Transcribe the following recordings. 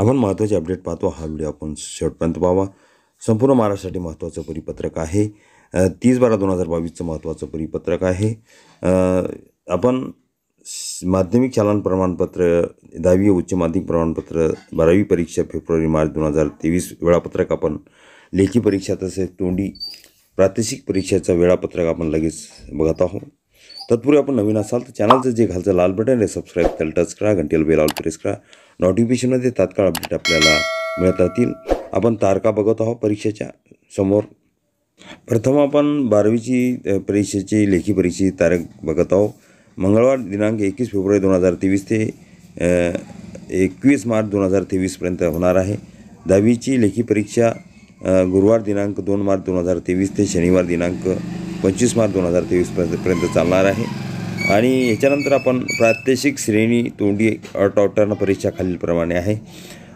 आपण महत्त्वाचे अपडेट पाहतो हा व्हिडिओ आपण शेवटपर्यंत पाहावा संपूर्ण महाराष्ट्रासाठी महत्त्वाचं परिपत्रक आहे तीस बारा दोन हजार बावीसचं महत्त्वाचं परिपत्रक आहे आपण माध्यमिक चालन प्रमाणपत्र दहावी उच्च माध्यमिक प्रमाणपत्र बारावी परीक्षा फेब्रुवारी मार्च दोन हजार तेवीस वेळापत्रक आपण लेखी परीक्षा तसेच तोंडी प्रादेशिक परीक्षेचं वेळापत्रक आपण लगेच बघत आहोत तत्पूर्वी आपण नवीन असाल तर चॅनलचं जे घालचं लाल बटन आहे सबस्क्राईब त्याला टच करा घंटेल बेलावर प्रेस करा नोटिफिकेशनमध्ये तात्काळ अपडेट आपल्याला मिळत राहतील आपण तारखा बघत आहोत परीक्षेच्या समोर प्रथम आपण बारावीची परीक्षेची लेखी परीक्षेची तारीख बघत आहोत मंगळवार दिनांक एकवीस फेब्रुवारी दोन हजार तेवीस ते एकवीस मार्च दोन हजार तेवीसपर्यंत होणार आहे दहावीची लेखी परीक्षा गुरुवार दिनांक दोन मार्च दोन हजार तेवीस ते शनिवार दिनांक पंचवीस मार्च दोन हजार तेवीसपर्यंत चालणार आहे आणि याच्यानंतर आपण प्रात्यक्षिक श्रेणी तोंडी अट टर्न परीक्षा खालीलप्रमाणे आहे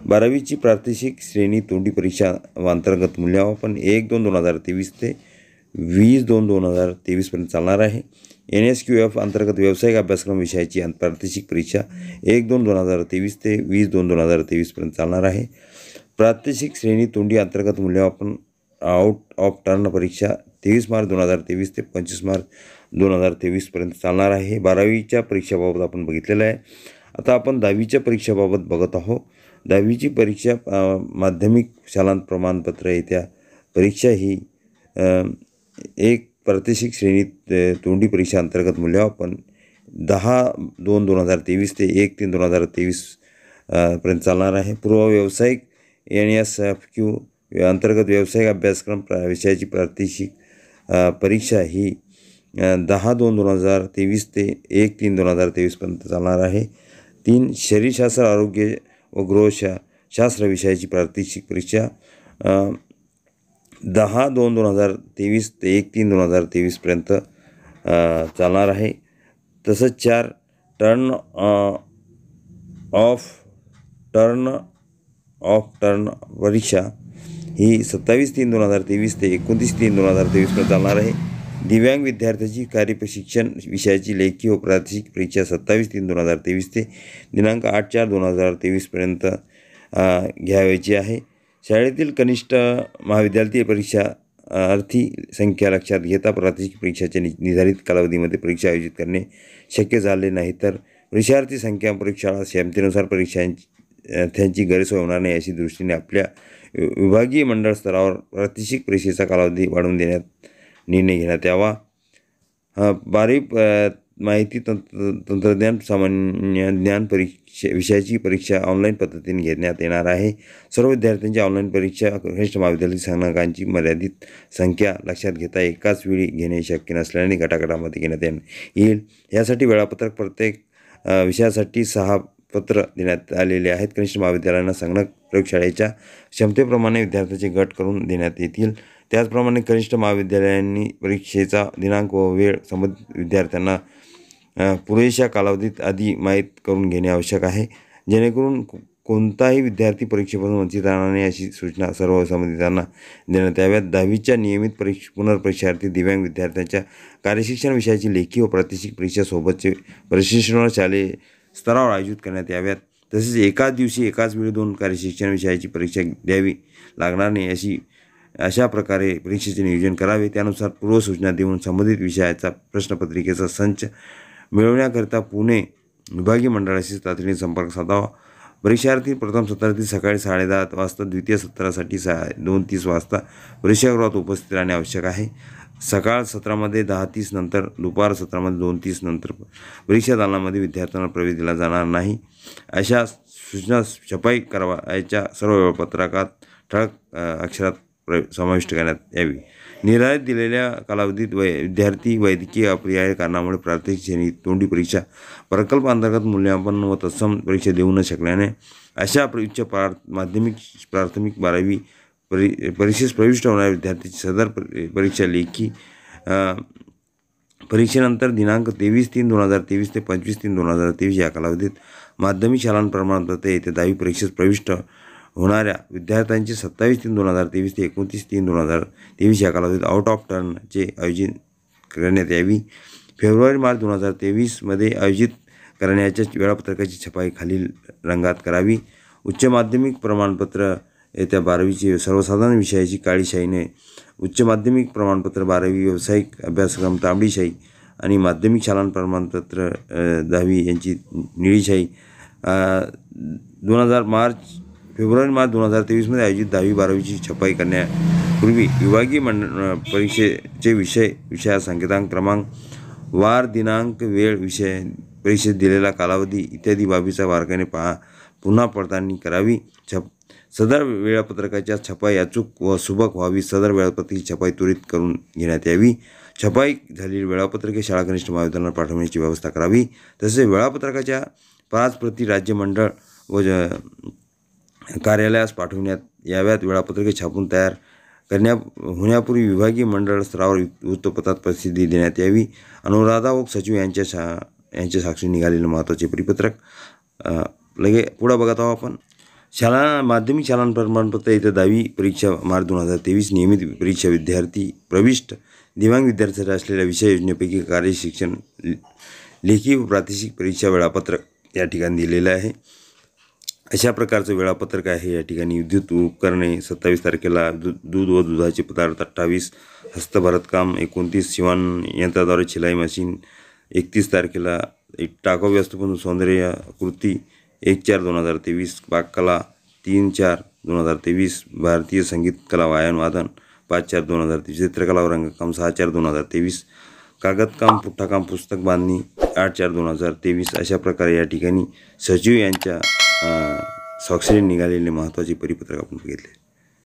बारावीची प्रात्यक्षिक श्रेणी तोंडी परीक्षा अंतर्गत मूल्यमापन एक दोन दोन हजार तेवीस ते वीस दोन दोन हजार तेवीसपर्यंत चालणार आहे एन एस क्यू एफ अंतर्गत व्यावसायिक अभ्यासक्रम विषयाची प्रात्यक्षिक परीक्षा एक दोन दोन हजार तेवीस ते वीस दोन दोन हजार तेवीसपर्यंत चालणार आहे प्रात्यक्षिक श्रेणी तोंडी अंतर्गत मूल्यमापन आउट ऑफ टर्न परीक्षा तेवीस मार्च दोन हजार तेवीस ते पंचवीस मार्च दोन हजार तेवीसपर्यंत चालणार आहे बारावीच्या परीक्षेबाबत आपण बघितलेलं आहे आता आपण दहावीच्या परीक्षेबाबत बघत आहोत दहावीची परीक्षा माध्यमिक शालांत प्रमाणपत्र येत्या परीक्षा ही एक प्रादेशिक श्रेणीत तोंडी परीक्षा अंतर्गत पण दहा दोन दोन हजार तेवीस ते एक तीन दोन हजार तेवीस पर्यंत चालणार आहे पूर्व व्यावसायिक एन एस एफ क्यू अंतर्गत व्यावसायिक अभ्यासक्रम विषयाची प्रादेशिक परीक्षा ही दहा दोन दोन हजार तेवीस ते एक तीन दोन हजार तेवीसपर्यंत चालणार आहे तीन शरीरशास्त्र आरोग्य व गृहशा शास्त्र विषयाची प्रातिक्षिक परीक्षा दहा दोन दोन हजार तेवीस ते एक तीन दोन हजार तेवीसपर्यंत चालणार आहे तसंच चार turn off turn off turn परीक्षा ही सत्तावीस तीन दोन हजार तेवीस ते एकोणतीस तीन दोन हजार तेवीसपर्यंत चालणार आहे दिव्यांग विद्यार्थ्याची कार्यप्रशिक्षण विषयाची लेखी व प्रादेशिक परीक्षा सत्तावीस तीन दोन हजार तेवीस ते दिनांक आठ चार दोन हजार तेवीसपर्यंत घ्यावायची आहे शाळेतील कनिष्ठ महाविद्यालयीय परीक्षा अर्थी संख्या लक्षात घेता प्रादेशिक परीक्षाच्या नि निर्धारित कालावधीमध्ये परीक्षा आयोजित करणे शक्य झाले नाही तर परीक्षार्थी संख्या परीक्षा क्षमतेनुसार परीक्षांची त्यांची गैरसोय होणार नाही अशी दृष्टीने आपल्या विभागीय मंडळ स्तरावर प्रादेशिक परीक्षेचा कालावधी वाढवून देण्यात निर्णय घेण्यात यावा बारी माहिती तंत्र तंत्रज्ञान सामान्य ज्ञान परीक्षे विषयाची परीक्षा ऑनलाईन पद्धतीने घेण्यात येणार आहे सर्व विद्यार्थ्यांची ऑनलाईन परीक्षा कनिष्ठ महाविद्यालय संगणकांची मर्यादित संख्या लक्षात घेता एकाच वेळी घेणे शक्य नसल्याने गटागटामध्ये घेण्यात येईल यासाठी वेळापत्रक प्रत्येक विषयासाठी सहा पत्र देण्यात आलेले आहेत कनिष्ठ महाविद्यालयांना संगणक प्रयोगशाळेच्या क्षमतेप्रमाणे विद्यार्थ्यांचे गट करून देण्यात येतील त्याचप्रमाणे कनिष्ठ महाविद्यालयांनी परीक्षेचा दिनांक व वेळ संबंधित विद्यार्थ्यांना पुरेशा कालावधीत आधी माहीत करून घेणे आवश्यक आहे जेणेकरून कोणताही विद्यार्थी परीक्षेपासून वंचित राहणार नाही अशी सूचना सर्व संबंधितांना देण्यात याव्यात दहावीच्या नियमित परीक्ष पुनर्परीक्षार्थी दिव्यांग विद्यार्थ्यांच्या कार्यशिक्षण विषयाची लेखी व प्रादेशिक परीक्षासोबतचे प्रशिक्षण शालेय स्तरावर आयोजित करण्यात याव्यात तसेच एकाच दिवशी एकाच वेळी दोन कार्य शिक्षण विषयाची परीक्षा द्यावी लागणार नाही अशी अशा प्रकारे परीक्षेचे नियोजन करावे त्यानुसार पूर्वसूचना देऊन संबंधित विषयाचा प्रश्नपत्रिकेचा संच मिळवण्याकरिता पुणे विभागीय मंडळाशी तातडीने संपर्क साधावा परीक्षार्थी प्रथम सत्रातील सकाळी साडे दहा वाजता द्वितीय सत्रासाठी सा दोन तीस वाजता परीक्षागृहात उपस्थित राहणे आवश्यक आहे सकाळ सत्रामध्ये दहा तीस नंतर दुपार सत्रामध्ये दोन तीस नंतर परीक्षा दालनामध्ये विद्यार्थ्यांना प्रवेश दिला जाणार नाही अशा सूचना छपाई याच्या सर्व वेळापत्रकात ठळक अक्षरात प्र समाविष्ट करण्यात यावी निर्धारित दिलेल्या कालावधीत वै विद्यार्थी वैद्यकीय अपरिहार्य कारणामुळे प्राथमिक श्रेणी तोंडी परीक्षा प्रकल्प अंतर्गत मूल्यांकन व तत्सम परीक्षा देऊ न शकल्याने अशा उच्च प्रार माध्यमिक प्राथमिक बारावी परी परीक्षेस प्रविष्ट होणाऱ्या विद्यार्थ्यांची सदर परीक्षा लेखी परीक्षेनंतर दिनांक तेवीस तीन दोन हजार तेवीस ते पंचवीस तीन दोन हजार तेवीस या कालावधीत माध्यमिक शालांत प्रमाणपत्र येथे दहावी परीक्षेस प्रविष्ट होणाऱ्या विद्यार्थ्यांचे सत्तावीस तीन दोन हजार तेवीस ते एकोणतीस तीन दोन हजार तेवीस या कालावधीत आउट ऑफ टर्नचे आयोजित करण्यात यावी फेब्रुवारी मार्च दोन हजार तेवीसमध्ये आयोजित करण्याच्या वेळापत्रकाची छपाई खालील रंगात करावी उच्च माध्यमिक प्रमाणपत्र येत्या बारावीची सर्वसाधारण विषयाची काळीशाहीने उच्च माध्यमिक प्रमाणपत्र बारावी व्यावसायिक अभ्यासक्रम तांबडीशाही आणि माध्यमिक शालांत प्रमाणपत्र दहावी यांची निळीशाही दोन हजार मार्च फेब्रुवारी मार्च दोन हजार तेवीसमध्ये आयोजित दहावी बारावीची छपाई करण्यापूर्वी विभागीय मंड परीक्षेचे विषय विषया संकेतांक क्रमांक वार दिनांक वेळ विषय परीक्षेत दिलेला कालावधी इत्यादी बाबीचा बारकाईने पहा पुन्हा पडताळणी करावी छप सदर वेळापत्रकाच्या छपाई अचूक व सुबक व्हावी सदर वेळापत्रकाची छपाई त्वरित करून घेण्यात यावी छपाई झालेली वेळापत्रके शाळा कनिष्ठ महाविद्यालयांना पाठवण्याची व्यवस्था करावी तसेच वेळापत्रकाच्या पाच प्रति राज्य मंडळ व कार्यालयास पाठवण्यात याव्यात वेळापत्रके छापून तयार करण्या होण्यापूर्वी विभागीय मंडळ स्तरावर वृत्तपत्रात प्रसिद्धी देण्यात यावी अनुराधा व सचिव यांच्या शा यांच्या साक्षी निघालेलं महत्त्वाचे परिपत्रक लगे पुढं बघत आहोत आपण शाळा माध्यमिक शाळां प्रमाणपत्र येत्या दहावी परीक्षा मार्च दोन हजार तेवीस नियमित परीक्षा विद्यार्थी प्रविष्ट दिव्यांग विद्यार्थ्यासाठी असलेल्या विषय योजनेपैकी शिक्षण लेखी व प्रादेशिक परीक्षा वेळापत्रक या ठिकाणी दिलेलं आहे अशा प्रकारचं वेळापत्रक आहे या ठिकाणी विद्युत उपकरणे सत्तावीस तारखेला दु दूध व दुधाचे पदार्थ अठ्ठावीस हस्तभरतकाम एकोणतीस शिवण यंत्राद्वारे शिलाई मशीन एकतीस तारखेला एक टाकाऊ व्यवस्थापन सौंदर्य कृती एक चार दोन हजार तेवीस पाककला तीन चार दोन हजार तेवीस भारतीय संगीत कला वादन पाच चार दोन हजार तेवीस चित्रकला व रंगकाम सहा चार दोन हजार तेवीस कागदकाम पुठ्ठाकाम पुस्तक बांधणी आठ चार दोन हजार तेवीस अशा प्रकारे या ठिकाणी सचिव यांच्या स्वाक्षरी निघालेले महत्त्वाचे परिपत्रक आपण बघितले